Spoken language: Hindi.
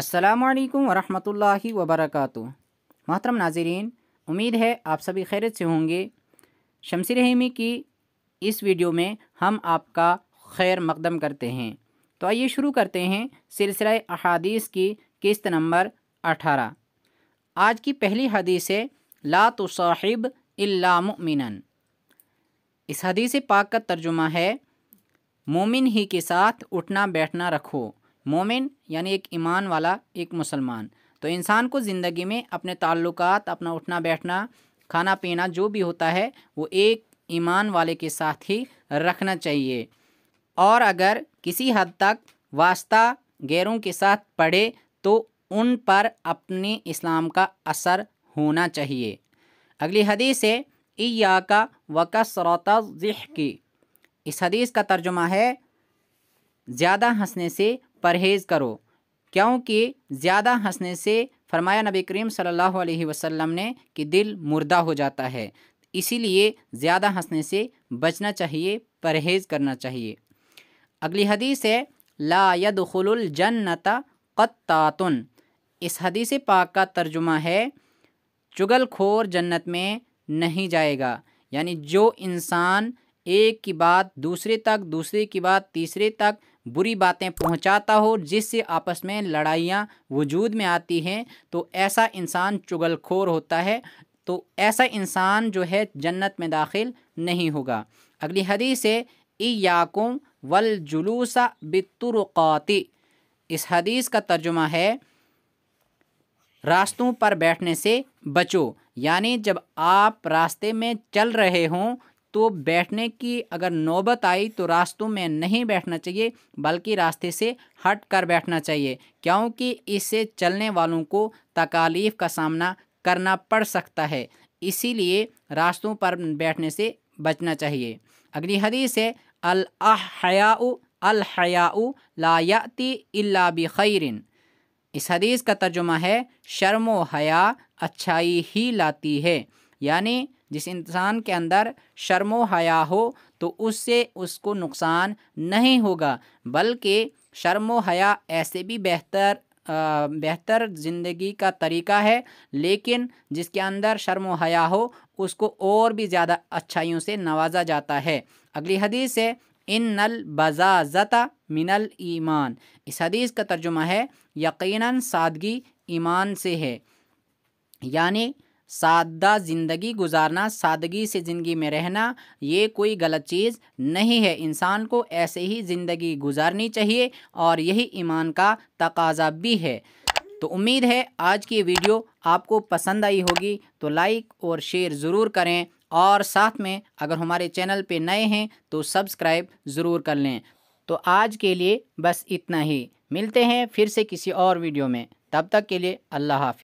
असलकम वरहमल वबरक महतरम नाजरीन उम्मीद है आप सभी खैरत से होंगे शमसी रहीमी की इस वीडियो में हम आपका खैर मकदम करते हैं तो आइए शुरू करते हैं सिलसिला अहादीस की किस्त नंबर अठारह आज की पहली हदीस है ला तो साहिब इलामिन इस हदीस पाक का तर्जुमा है मोमिन ही के साथ उठना बैठना रखो मोमिन यानी एक ईमान वाला एक मुसलमान तो इंसान को ज़िंदगी में अपने ताल्लुक अपना उठना बैठना खाना पीना जो भी होता है वो एक ईमान वाले के साथ ही रखना चाहिए और अगर किसी हद तक वास्ता गैरों के साथ पढ़े तो उन पर अपने इस्लाम का असर होना चाहिए अगली हदीस है या का जह की इस हदीस का तर्जुमा है ज़्यादा हंसने से परहेज़ करो क्योंकि ज़्यादा हंसने से फरमाया नबी करीम सल्लल्लाहु अलैहि वसल्लम ने कि दिल मुर्दा हो जाता है इसीलिए ज़्यादा हंसने से बचना चाहिए परहेज़ करना चाहिए अगली हदीस है ला यदुलजन्नता कत्तातुन इस हदीस पाक का तर्जुमा है चुगलखोर जन्नत में नहीं जाएगा यानी जो इंसान एक की बात दूसरे तक दूसरे की बात तीसरे तक बुरी बातें पहुंचाता हो जिससे आपस में लड़ाइयाँ वजूद में आती हैं तो ऐसा इंसान चुगलखोर होता है तो ऐसा इंसान जो है जन्नत में दाखिल नहीं होगा अगली हदीस है याकुम वल जुलूसा बितुरुकाती इस हदीस का तर्जुमा है रास्तों पर बैठने से बचो यानी जब आप रास्ते में चल रहे हों तो बैठने की अगर नौबत आई तो रास्तों में नहीं बैठना चाहिए बल्कि रास्ते से हट कर बैठना चाहिए क्योंकि इससे चलने वालों को तकालीफ का सामना करना पड़ सकता है इसीलिए रास्तों पर बैठने से बचना चाहिए अगली हदीस है अल अहयाउ अल हयाउ लायाति इल्ला खैरिन इस हदीस का तर्जुमा है शर्म हया अच्छाई ही लाती है यानी जिस इंसान के अंदर शर्मो हया हो तो उससे उसको नुकसान नहीं होगा बल्कि शर्मो हया ऐसे भी बेहतर बेहतर ज़िंदगी का तरीका है लेकिन जिसके अंदर शर्म हया हो उसको और भी ज़्यादा अच्छाइयों से नवाजा जाता है अगली हदीस है इन नल बजाजता मिनल ईमान इस हदीस का तर्जुमा है यकीनन सादगी ईमान से है यानी सादा ज़िंदगी गुजारना सादगी से ज़िंदगी में रहना ये कोई गलत चीज़ नहीं है इंसान को ऐसे ही ज़िंदगी गुजारनी चाहिए और यही ईमान का तकाजा भी है तो उम्मीद है आज की वीडियो आपको पसंद आई होगी तो लाइक और शेयर ज़रूर करें और साथ में अगर हमारे चैनल पे नए हैं तो सब्सक्राइब ज़रूर कर लें तो आज के लिए बस इतना ही मिलते हैं फिर से किसी और वीडियो में तब तक के लिए अल्लाह हाफि